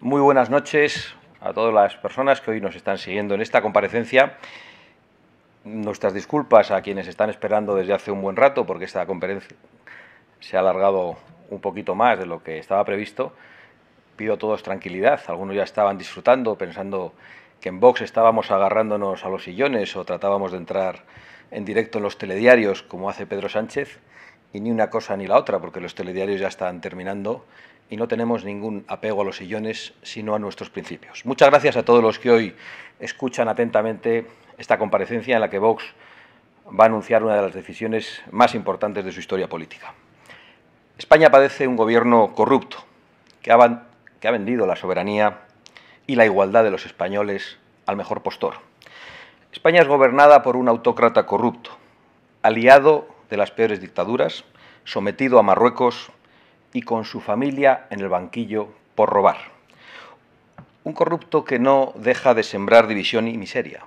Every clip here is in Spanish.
Muy buenas noches a todas las personas que hoy nos están siguiendo en esta comparecencia. Nuestras disculpas a quienes están esperando desde hace un buen rato porque esta conferencia se ha alargado un poquito más de lo que estaba previsto. Pido a todos tranquilidad. Algunos ya estaban disfrutando pensando que en Vox estábamos agarrándonos a los sillones o tratábamos de entrar en directo en los telediarios como hace Pedro Sánchez y ni una cosa ni la otra, porque los telediarios ya están terminando y no tenemos ningún apego a los sillones, sino a nuestros principios. Muchas gracias a todos los que hoy escuchan atentamente esta comparecencia en la que Vox va a anunciar una de las decisiones más importantes de su historia política. España padece un gobierno corrupto que ha, vendido la soberanía y la igualdad de los españoles al mejor postor. España es gobernada por un autócrata corrupto, aliado de las peores dictaduras, sometido a Marruecos y con su familia en el banquillo por robar. Un corrupto que no deja de sembrar división y miseria.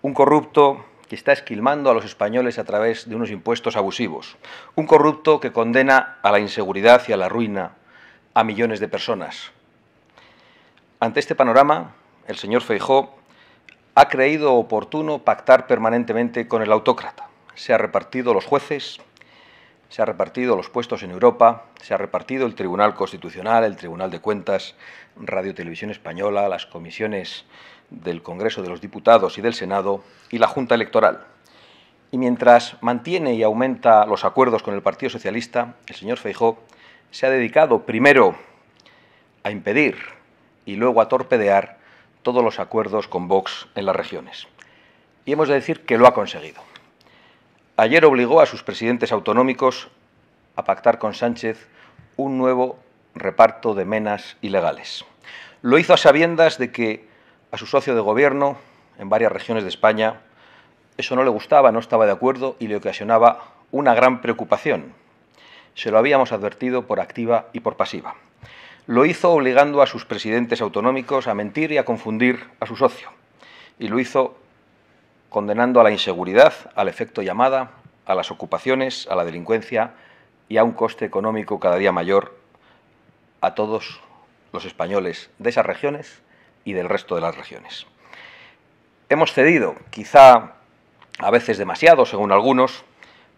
Un corrupto que está esquilmando a los españoles a través de unos impuestos abusivos. Un corrupto que condena a la inseguridad y a la ruina a millones de personas. Ante este panorama, el señor Feijó ha creído oportuno pactar permanentemente con el autócrata se ha repartido los jueces, se ha repartido los puestos en Europa, se ha repartido el Tribunal Constitucional, el Tribunal de Cuentas, Radio Televisión Española, las comisiones del Congreso de los Diputados y del Senado y la Junta Electoral. Y mientras mantiene y aumenta los acuerdos con el Partido Socialista, el señor Feijó se ha dedicado primero a impedir y luego a torpedear todos los acuerdos con Vox en las regiones. Y hemos de decir que lo ha conseguido ayer obligó a sus presidentes autonómicos a pactar con Sánchez un nuevo reparto de menas ilegales. Lo hizo a sabiendas de que a su socio de gobierno en varias regiones de España eso no le gustaba, no estaba de acuerdo y le ocasionaba una gran preocupación. Se lo habíamos advertido por activa y por pasiva. Lo hizo obligando a sus presidentes autonómicos a mentir y a confundir a su socio. Y lo hizo condenando a la inseguridad, al efecto llamada, a las ocupaciones, a la delincuencia y a un coste económico cada día mayor a todos los españoles de esas regiones y del resto de las regiones. Hemos cedido, quizá a veces demasiado, según algunos,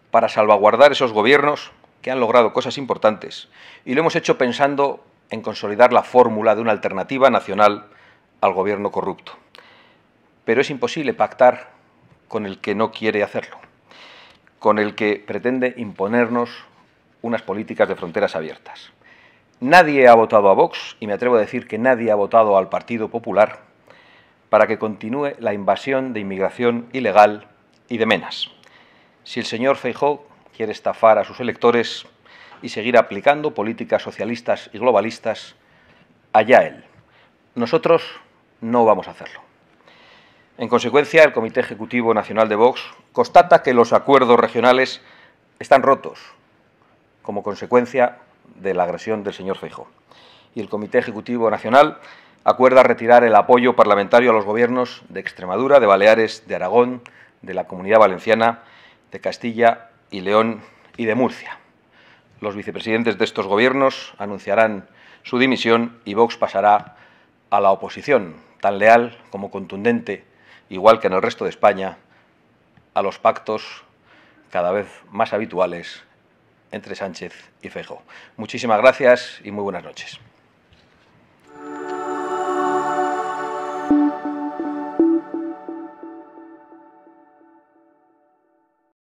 para salvaguardar esos gobiernos que han logrado cosas importantes y lo hemos hecho pensando en consolidar la fórmula de una alternativa nacional al gobierno corrupto. Pero es imposible pactar con el que no quiere hacerlo, con el que pretende imponernos unas políticas de fronteras abiertas. Nadie ha votado a Vox, y me atrevo a decir que nadie ha votado al Partido Popular, para que continúe la invasión de inmigración ilegal y de menas. Si el señor Feijó quiere estafar a sus electores y seguir aplicando políticas socialistas y globalistas, allá él. Nosotros no vamos a hacerlo. En consecuencia, el Comité Ejecutivo Nacional de Vox constata que los acuerdos regionales están rotos como consecuencia de la agresión del señor Feijóo. Y el Comité Ejecutivo Nacional acuerda retirar el apoyo parlamentario a los gobiernos de Extremadura, de Baleares, de Aragón, de la Comunidad Valenciana, de Castilla y León y de Murcia. Los vicepresidentes de estos gobiernos anunciarán su dimisión y Vox pasará a la oposición, tan leal como contundente igual que en el resto de España, a los pactos cada vez más habituales entre Sánchez y Fejo. Muchísimas gracias y muy buenas noches.